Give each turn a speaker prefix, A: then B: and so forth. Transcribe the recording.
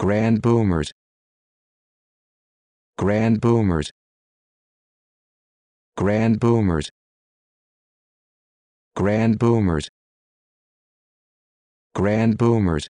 A: Grand Boomers Grand Boomers Grand Boomers Grand Boomers Grand Boomers